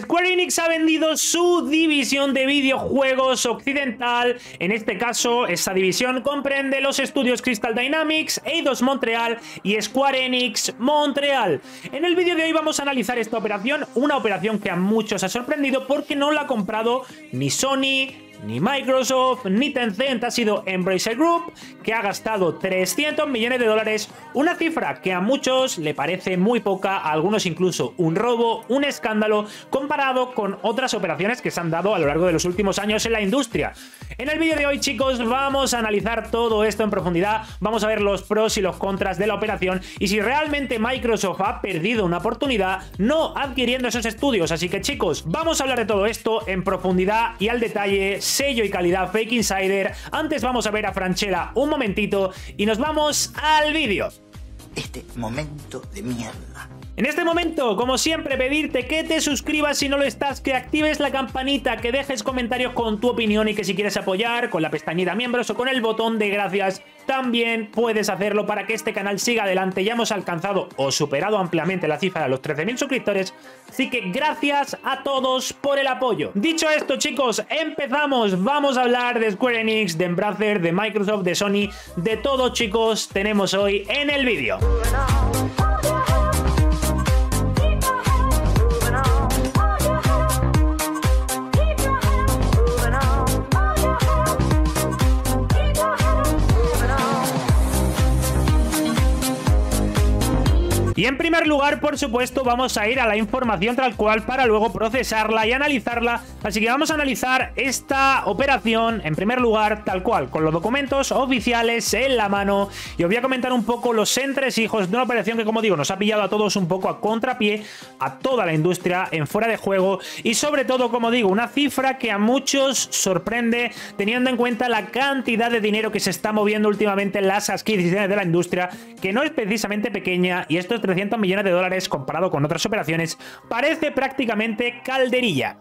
Square Enix ha vendido su división de videojuegos occidental. En este caso, esa división comprende los estudios Crystal Dynamics, Eidos Montreal y Square Enix Montreal. En el vídeo de hoy vamos a analizar esta operación, una operación que a muchos ha sorprendido porque no la ha comprado ni Sony, ni Microsoft, ni Tencent ha sido Embracer Group, que ha gastado 300 millones de dólares, una cifra que a muchos le parece muy poca, a algunos incluso un robo, un escándalo, comparado con otras operaciones que se han dado a lo largo de los últimos años en la industria. En el vídeo de hoy, chicos, vamos a analizar todo esto en profundidad, vamos a ver los pros y los contras de la operación y si realmente Microsoft ha perdido una oportunidad no adquiriendo esos estudios. Así que, chicos, vamos a hablar de todo esto en profundidad y al detalle sello y calidad Fake Insider. Antes vamos a ver a Franchella un momentito y nos vamos al vídeo. Este momento de mierda en este momento, como siempre, pedirte que te suscribas si no lo estás, que actives la campanita, que dejes comentarios con tu opinión y que si quieres apoyar con la pestañita miembros o con el botón de gracias, también puedes hacerlo para que este canal siga adelante. Ya hemos alcanzado o superado ampliamente la cifra de los 13.000 suscriptores, así que gracias a todos por el apoyo. Dicho esto, chicos, empezamos. Vamos a hablar de Square Enix, de Embracer, de Microsoft, de Sony, de todo, chicos, tenemos hoy en el vídeo. Y en primer lugar, por supuesto, vamos a ir a la información tal cual para luego procesarla y analizarla. Así que vamos a analizar esta operación en primer lugar tal cual, con los documentos oficiales en la mano. Y os voy a comentar un poco los entresijos de una operación que, como digo, nos ha pillado a todos un poco a contrapié, a toda la industria en fuera de juego. Y sobre todo, como digo, una cifra que a muchos sorprende teniendo en cuenta la cantidad de dinero que se está moviendo últimamente en las adquisiciones de la industria, que no es precisamente pequeña. Y esto es 300 millones de dólares comparado con otras operaciones, parece prácticamente calderilla.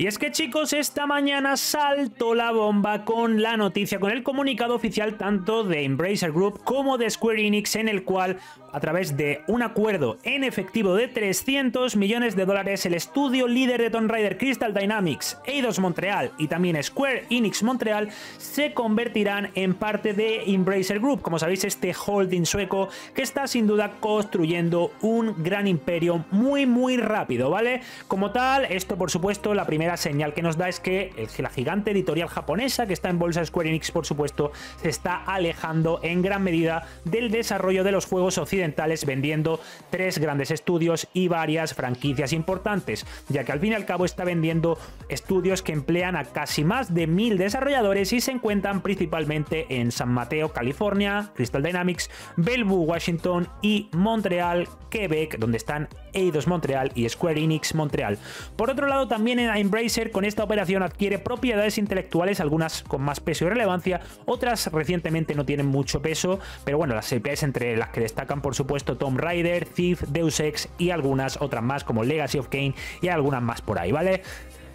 Y es que chicos, esta mañana saltó la bomba con la noticia, con el comunicado oficial tanto de Embracer Group como de Square Enix en el cual a través de un acuerdo en efectivo de 300 millones de dólares, el estudio líder de Tomb Raider Crystal Dynamics, Eidos Montreal y también Square Enix Montreal se convertirán en parte de Embracer Group, como sabéis este holding sueco que está sin duda construyendo un gran imperio muy muy rápido, ¿vale? Como tal, esto por supuesto la primera señal que nos da es que la gigante editorial japonesa que está en bolsa Square Enix por supuesto se está alejando en gran medida del desarrollo de los juegos sociales vendiendo tres grandes estudios y varias franquicias importantes, ya que al fin y al cabo está vendiendo estudios que emplean a casi más de mil desarrolladores y se encuentran principalmente en San Mateo, California, Crystal Dynamics, Bellevue, Washington y Montreal, Quebec, donde están Eidos Montreal y Square Enix Montreal. Por otro lado, también en Embracer con esta operación adquiere propiedades intelectuales, algunas con más peso y relevancia, otras recientemente no tienen mucho peso, pero bueno, las IPs e entre las que destacan por por supuesto Tom Raider, Thief, Deus Ex y algunas otras más como Legacy of Kane y algunas más por ahí, ¿vale?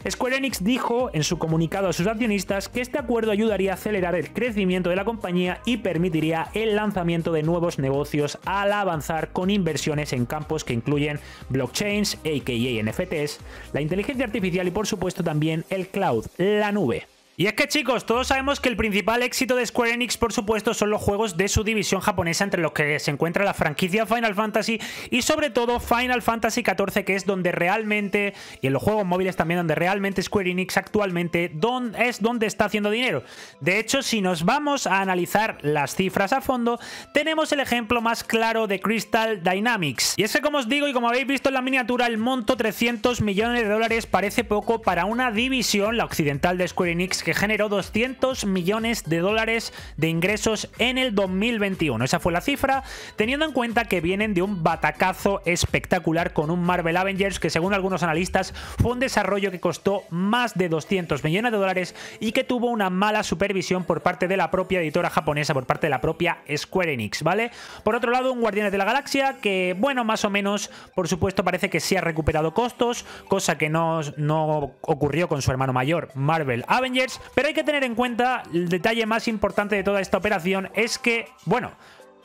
Square Enix dijo en su comunicado a sus accionistas que este acuerdo ayudaría a acelerar el crecimiento de la compañía y permitiría el lanzamiento de nuevos negocios al avanzar con inversiones en campos que incluyen blockchains, aka NFTs, la inteligencia artificial y por supuesto también el cloud, la nube. Y es que chicos, todos sabemos que el principal éxito de Square Enix por supuesto son los juegos de su división japonesa entre los que se encuentra la franquicia Final Fantasy y sobre todo Final Fantasy XIV que es donde realmente, y en los juegos móviles también donde realmente Square Enix actualmente es donde está haciendo dinero. De hecho, si nos vamos a analizar las cifras a fondo, tenemos el ejemplo más claro de Crystal Dynamics. Y ese como os digo y como habéis visto en la miniatura, el monto 300 millones de dólares parece poco para una división, la occidental de Square Enix, que generó 200 millones de dólares de ingresos en el 2021. Esa fue la cifra, teniendo en cuenta que vienen de un batacazo espectacular con un Marvel Avengers que según algunos analistas fue un desarrollo que costó más de 200 millones de dólares y que tuvo una mala supervisión por parte de la propia editora japonesa, por parte de la propia Square Enix, ¿vale? Por otro lado, un Guardianes de la Galaxia que, bueno, más o menos, por supuesto, parece que sí ha recuperado costos, cosa que no, no ocurrió con su hermano mayor, Marvel Avengers, pero hay que tener en cuenta el detalle más importante de toda esta operación es que, bueno,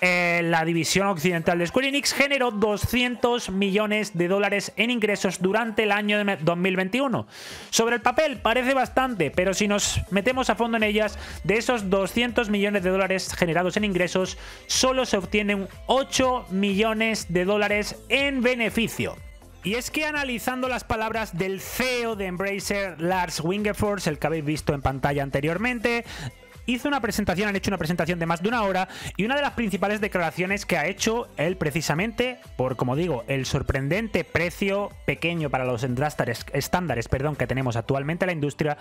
eh, la división occidental de Square Enix generó 200 millones de dólares en ingresos durante el año 2021. Sobre el papel parece bastante, pero si nos metemos a fondo en ellas, de esos 200 millones de dólares generados en ingresos, solo se obtienen 8 millones de dólares en beneficio. Y es que analizando las palabras del CEO de Embracer, Lars Wingefors, el que habéis visto en pantalla anteriormente, hizo una presentación, han hecho una presentación de más de una hora y una de las principales declaraciones que ha hecho él precisamente por, como digo, el sorprendente precio pequeño para los estándares perdón, que tenemos actualmente en la industria,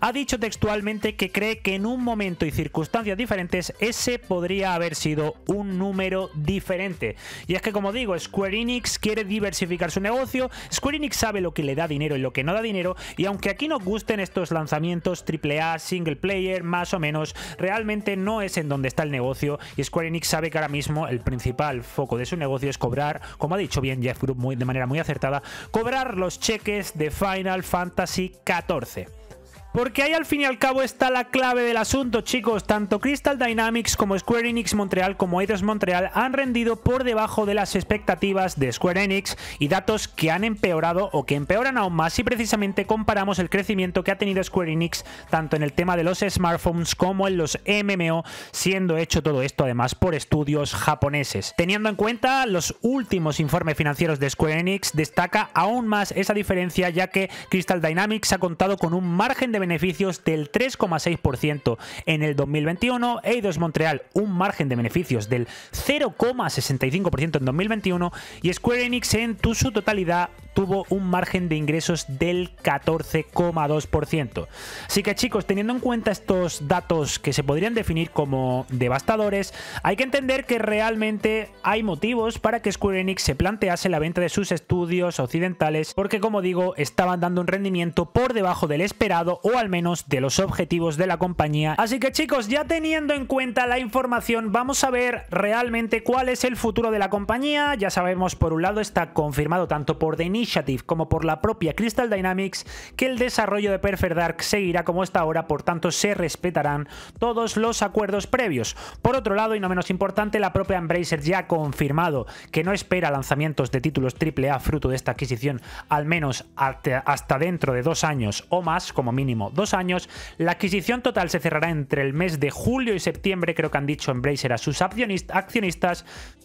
ha dicho textualmente que cree que en un momento y circunstancias diferentes ese podría haber sido un número diferente. Y es que, como digo, Square Enix quiere diversificar su negocio, Square Enix sabe lo que le da dinero y lo que no da dinero, y aunque aquí nos gusten estos lanzamientos AAA, single player, más o menos, realmente no es en donde está el negocio y Square Enix sabe que ahora mismo el principal foco de su negocio es cobrar, como ha dicho bien Jeff Group de manera muy acertada, cobrar los cheques de Final Fantasy XIV. Porque ahí al fin y al cabo está la clave del asunto, chicos. Tanto Crystal Dynamics como Square Enix Montreal como Eidos Montreal han rendido por debajo de las expectativas de Square Enix y datos que han empeorado o que empeoran aún más si precisamente comparamos el crecimiento que ha tenido Square Enix tanto en el tema de los smartphones como en los MMO, siendo hecho todo esto además por estudios japoneses. Teniendo en cuenta los últimos informes financieros de Square Enix, destaca aún más esa diferencia ya que Crystal Dynamics ha contado con un margen de beneficios del 3,6% en el 2021, Eidos Montreal un margen de beneficios del 0,65% en 2021 y Square Enix en su totalidad tuvo un margen de ingresos del 14,2%. Así que chicos, teniendo en cuenta estos datos que se podrían definir como devastadores, hay que entender que realmente hay motivos para que Square Enix se plantease la venta de sus estudios occidentales, porque como digo, estaban dando un rendimiento por debajo del esperado o al menos de los objetivos de la compañía. Así que chicos, ya teniendo en cuenta la información, vamos a ver realmente cuál es el futuro de la compañía. Ya sabemos, por un lado está confirmado tanto por Denis, como por la propia Crystal Dynamics que el desarrollo de Perfer Dark seguirá como está ahora, por tanto se respetarán todos los acuerdos previos. Por otro lado, y no menos importante, la propia Embracer ya ha confirmado que no espera lanzamientos de títulos AAA fruto de esta adquisición, al menos hasta dentro de dos años o más, como mínimo dos años. La adquisición total se cerrará entre el mes de julio y septiembre, creo que han dicho Embracer a sus accionistas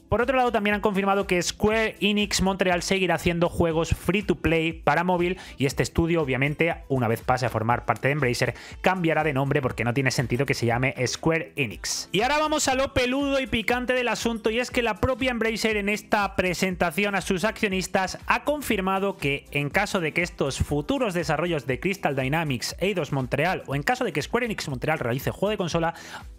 por otro lado, también han confirmado que Square Enix Montreal seguirá haciendo juegos free to play para móvil y este estudio, obviamente, una vez pase a formar parte de Embracer, cambiará de nombre porque no tiene sentido que se llame Square Enix. Y ahora vamos a lo peludo y picante del asunto y es que la propia Embracer en esta presentación a sus accionistas ha confirmado que en caso de que estos futuros desarrollos de Crystal Dynamics, Eidos Montreal o en caso de que Square Enix Montreal realice juego de consola,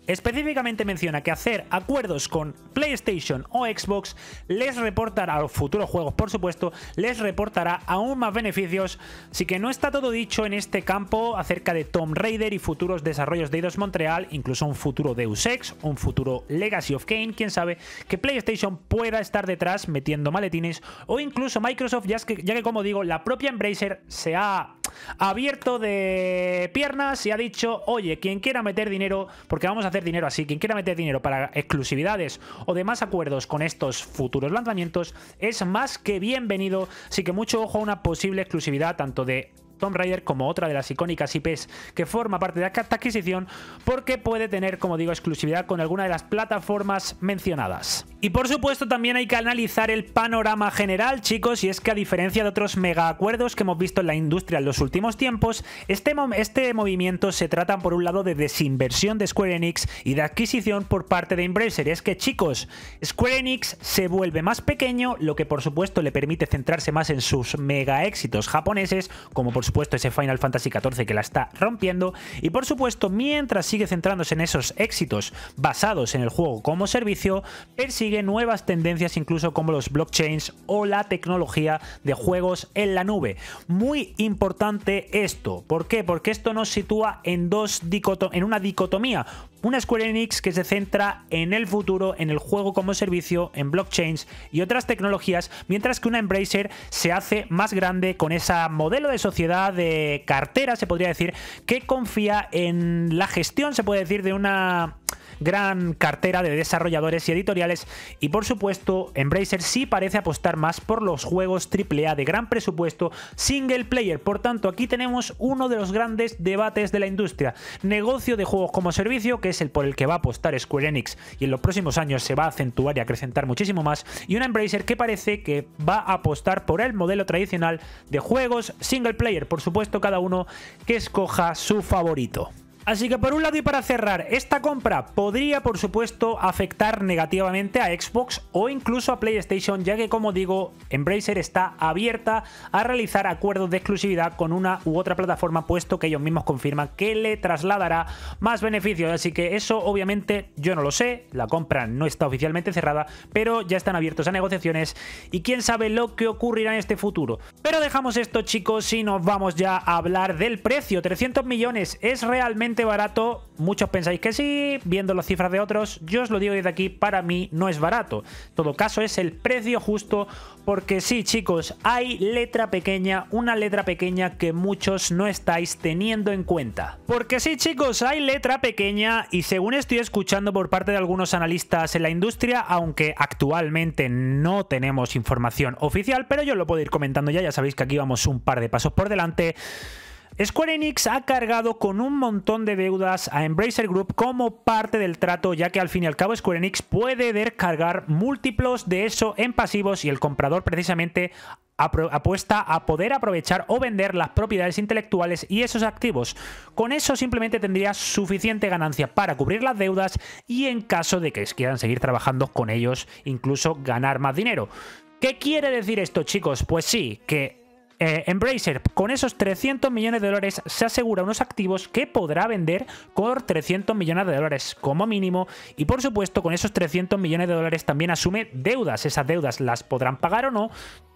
específicamente menciona que hacer acuerdos con PlayStation Xbox les reportará, a los futuros juegos por supuesto, les reportará aún más beneficios. Si que no está todo dicho en este campo acerca de Tomb Raider y futuros desarrollos de Eidos Montreal, incluso un futuro Deus Ex, un futuro Legacy of Kane, quién sabe, que PlayStation pueda estar detrás metiendo maletines o incluso Microsoft, ya que como digo, la propia Embracer se ha abierto de piernas y ha dicho, oye, quien quiera meter dinero, porque vamos a hacer dinero así, quien quiera meter dinero para exclusividades o demás acuerdos con estos futuros lanzamientos, es más que bienvenido, así que mucho ojo a una posible exclusividad tanto de Tomb Raider como otra de las icónicas IPs que forma parte de esta adquisición porque puede tener, como digo, exclusividad con alguna de las plataformas mencionadas. Y por supuesto también hay que analizar el panorama general, chicos, y es que a diferencia de otros mega acuerdos que hemos visto en la industria en los últimos tiempos, este, este movimiento se trata por un lado de desinversión de Square Enix y de adquisición por parte de Embracer. Es que chicos, Square Enix se vuelve más pequeño, lo que por supuesto le permite centrarse más en sus mega éxitos japoneses, como por supuesto ese Final Fantasy XIV que la está rompiendo y por supuesto mientras sigue centrándose en esos éxitos basados en el juego como servicio, persigue nuevas tendencias incluso como los blockchains o la tecnología de juegos en la nube. Muy importante esto, ¿por qué? Porque esto nos sitúa en dos en una dicotomía. Una Square Enix que se centra en el futuro, en el juego como servicio, en blockchains y otras tecnologías, mientras que una Embracer se hace más grande con esa modelo de sociedad de cartera, se podría decir, que confía en la gestión, se puede decir, de una gran cartera de desarrolladores y editoriales y por supuesto Embracer sí parece apostar más por los juegos AAA de gran presupuesto single player, por tanto aquí tenemos uno de los grandes debates de la industria, negocio de juegos como servicio que es el por el que va a apostar Square Enix y en los próximos años se va a acentuar y acrecentar muchísimo más y una Embracer que parece que va a apostar por el modelo tradicional de juegos single player, por supuesto cada uno que escoja su favorito. Así que por un lado y para cerrar, esta compra podría por supuesto afectar negativamente a Xbox o incluso a PlayStation, ya que como digo, Embracer está abierta a realizar acuerdos de exclusividad con una u otra plataforma, puesto que ellos mismos confirman que le trasladará más beneficios. Así que eso obviamente yo no lo sé, la compra no está oficialmente cerrada, pero ya están abiertos a negociaciones y quién sabe lo que ocurrirá en este futuro. Pero dejamos esto chicos y nos vamos ya a hablar del precio. 300 millones es realmente barato? Muchos pensáis que sí, viendo las cifras de otros, yo os lo digo desde aquí, para mí no es barato. todo caso es el precio justo, porque sí chicos, hay letra pequeña, una letra pequeña que muchos no estáis teniendo en cuenta. Porque sí chicos, hay letra pequeña y según estoy escuchando por parte de algunos analistas en la industria, aunque actualmente no tenemos información oficial, pero yo lo puedo ir comentando ya, ya sabéis que aquí vamos un par de pasos por delante. Square Enix ha cargado con un montón de deudas a Embracer Group como parte del trato, ya que al fin y al cabo Square Enix puede descargar múltiplos de eso en pasivos y el comprador precisamente apuesta a poder aprovechar o vender las propiedades intelectuales y esos activos. Con eso simplemente tendría suficiente ganancia para cubrir las deudas y en caso de que quieran seguir trabajando con ellos, incluso ganar más dinero. ¿Qué quiere decir esto chicos? Pues sí, que eh, Embracer, con esos 300 millones de dólares, se asegura unos activos que podrá vender por 300 millones de dólares como mínimo. Y por supuesto, con esos 300 millones de dólares también asume deudas. Esas deudas las podrán pagar o no.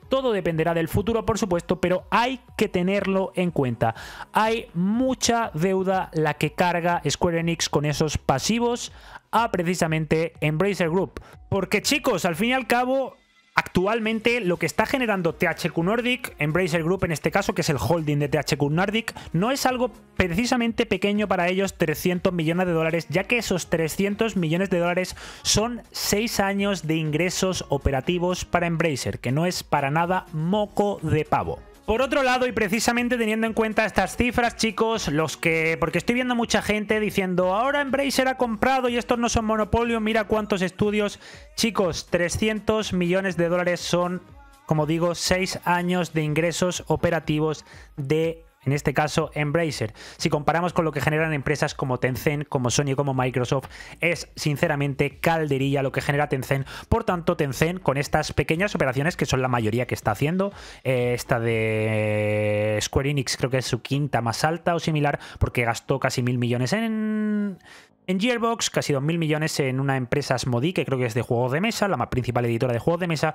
Todo dependerá del futuro, por supuesto, pero hay que tenerlo en cuenta. Hay mucha deuda la que carga Square Enix con esos pasivos a precisamente Embracer Group. Porque chicos, al fin y al cabo, Actualmente lo que está generando THQ Nordic, Embracer Group en este caso, que es el holding de THQ Nordic, no es algo precisamente pequeño para ellos, 300 millones de dólares, ya que esos 300 millones de dólares son 6 años de ingresos operativos para Embracer, que no es para nada moco de pavo. Por otro lado, y precisamente teniendo en cuenta estas cifras, chicos, los que. Porque estoy viendo mucha gente diciendo, ahora Embracer ha comprado y estos no son monopolio, mira cuántos estudios. Chicos, 300 millones de dólares son, como digo, 6 años de ingresos operativos de en este caso Embracer. Si comparamos con lo que generan empresas como Tencent, como Sony, como Microsoft, es sinceramente calderilla lo que genera Tencent. Por tanto, Tencent con estas pequeñas operaciones, que son la mayoría que está haciendo, eh, esta de Square Enix creo que es su quinta más alta o similar, porque gastó casi mil millones en... En Gearbox, casi mil millones en una empresa Asmodi, que creo que es de juegos de mesa, la más principal editora de juegos de mesa.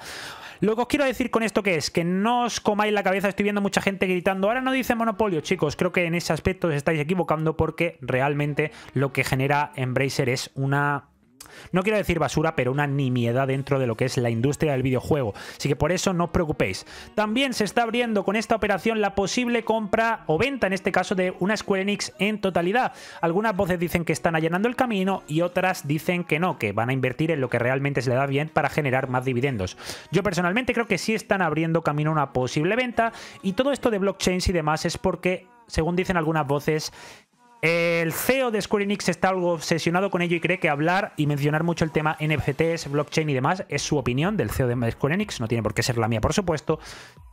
Lo que os quiero decir con esto que es que no os comáis la cabeza, estoy viendo mucha gente gritando, ahora no dice mono polio chicos. Creo que en ese aspecto os estáis equivocando porque realmente lo que genera Embracer es una no quiero decir basura, pero una nimiedad dentro de lo que es la industria del videojuego. Así que por eso no os preocupéis. También se está abriendo con esta operación la posible compra o venta, en este caso, de una Square Enix en totalidad. Algunas voces dicen que están allanando el camino y otras dicen que no, que van a invertir en lo que realmente se le da bien para generar más dividendos. Yo personalmente creo que sí están abriendo camino a una posible venta y todo esto de blockchains y demás es porque según dicen algunas voces, el CEO de Square Enix está algo obsesionado con ello y cree que hablar y mencionar mucho el tema NFTs, blockchain y demás es su opinión del CEO de Square Enix, no tiene por qué ser la mía, por supuesto,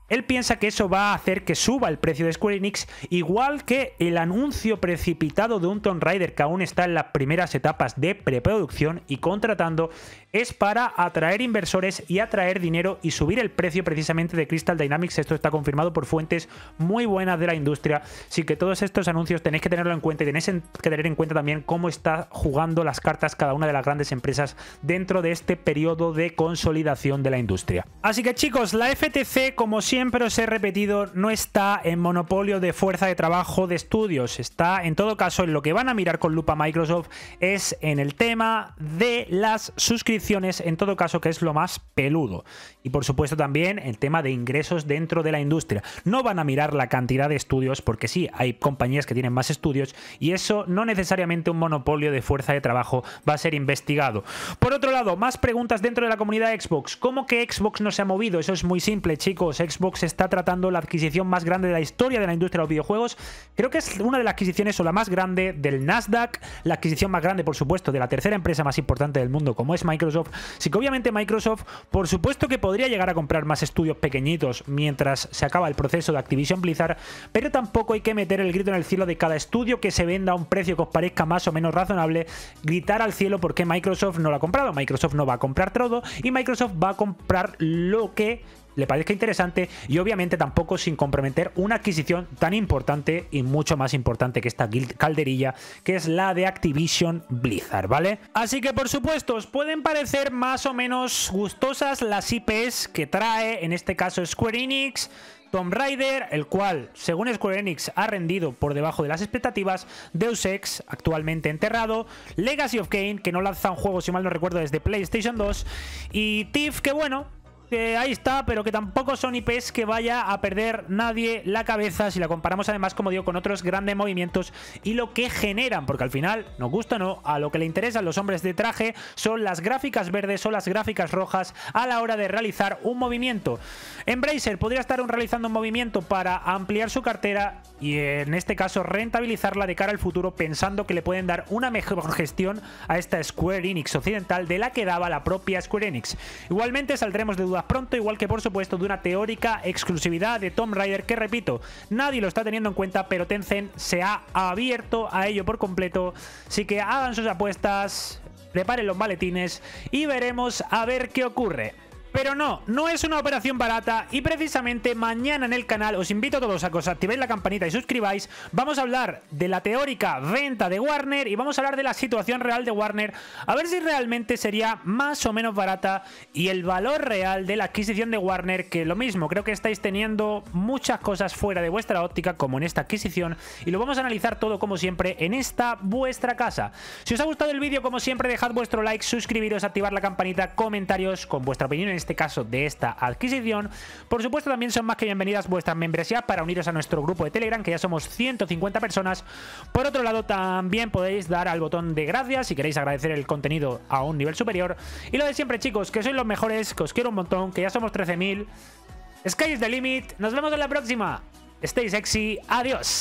él piensa que eso va a hacer que suba el precio de Square Enix, igual que el anuncio precipitado de un Tomb Raider que aún está en las primeras etapas de preproducción y contratando, es para atraer inversores y atraer dinero y subir el precio precisamente de Crystal Dynamics. Esto está confirmado por fuentes muy buenas de la industria. Así que todos estos anuncios tenéis que tenerlo en cuenta y tenéis que tener en cuenta también cómo está jugando las cartas cada una de las grandes empresas dentro de este periodo de consolidación de la industria. Así que chicos, la FTC como siempre siempre os he repetido, no está en monopolio de fuerza de trabajo de estudios. Está, en todo caso, en lo que van a mirar con lupa Microsoft es en el tema de las suscripciones, en todo caso, que es lo más peludo. Y por supuesto también el tema de ingresos dentro de la industria. No van a mirar la cantidad de estudios, porque sí, hay compañías que tienen más estudios y eso no necesariamente un monopolio de fuerza de trabajo va a ser investigado. Por otro lado, más preguntas dentro de la comunidad Xbox. ¿Cómo que Xbox no se ha movido? Eso es muy simple, chicos. Xbox se está tratando la adquisición más grande de la historia de la industria de los videojuegos. Creo que es una de las adquisiciones o la más grande del Nasdaq, la adquisición más grande, por supuesto, de la tercera empresa más importante del mundo, como es Microsoft. Sí que obviamente Microsoft, por supuesto que podría llegar a comprar más estudios pequeñitos mientras se acaba el proceso de Activision Blizzard, pero tampoco hay que meter el grito en el cielo de cada estudio que se venda a un precio que os parezca más o menos razonable, gritar al cielo porque Microsoft no lo ha comprado. Microsoft no va a comprar todo y Microsoft va a comprar lo que le parezca interesante y obviamente tampoco sin comprometer una adquisición tan importante y mucho más importante que esta calderilla, que es la de Activision Blizzard, ¿vale? Así que por supuesto, os pueden parecer más o menos gustosas las IPs que trae, en este caso Square Enix, Tomb Raider, el cual, según Square Enix, ha rendido por debajo de las expectativas, Deus Ex, actualmente enterrado, Legacy of Kane, que no lanza un juego, si mal no recuerdo, desde PlayStation 2, y Thief, que bueno, ahí está, pero que tampoco son IPs que vaya a perder nadie la cabeza si la comparamos además, como digo, con otros grandes movimientos y lo que generan, porque al final, nos gusta o no, a lo que le interesan los hombres de traje son las gráficas verdes o las gráficas rojas a la hora de realizar un movimiento. Embracer podría estar realizando un movimiento para ampliar su cartera y en este caso rentabilizarla de cara al futuro pensando que le pueden dar una mejor gestión a esta Square Enix occidental de la que daba la propia Square Enix. Igualmente saldremos de dudas pronto, igual que por supuesto de una teórica exclusividad de Tomb Raider que repito, nadie lo está teniendo en cuenta, pero Tencent se ha abierto a ello por completo, así que hagan sus apuestas, preparen los maletines y veremos a ver qué ocurre. Pero no, no es una operación barata y precisamente mañana en el canal os invito a todos a que os activéis la campanita y suscribáis. Vamos a hablar de la teórica venta de Warner y vamos a hablar de la situación real de Warner, a ver si realmente sería más o menos barata y el valor real de la adquisición de Warner, que lo mismo, creo que estáis teniendo muchas cosas fuera de vuestra óptica como en esta adquisición y lo vamos a analizar todo como siempre en esta vuestra casa. Si os ha gustado el vídeo como siempre dejad vuestro like, suscribiros, activar la campanita, comentarios con vuestra opinión este caso de esta adquisición. Por supuesto, también son más que bienvenidas vuestras membresías para uniros a nuestro grupo de Telegram, que ya somos 150 personas. Por otro lado, también podéis dar al botón de gracias si queréis agradecer el contenido a un nivel superior. Y lo de siempre, chicos, que sois los mejores, que os quiero un montón, que ya somos 13.000. Sky is the limit. Nos vemos en la próxima. Stay sexy. Adiós.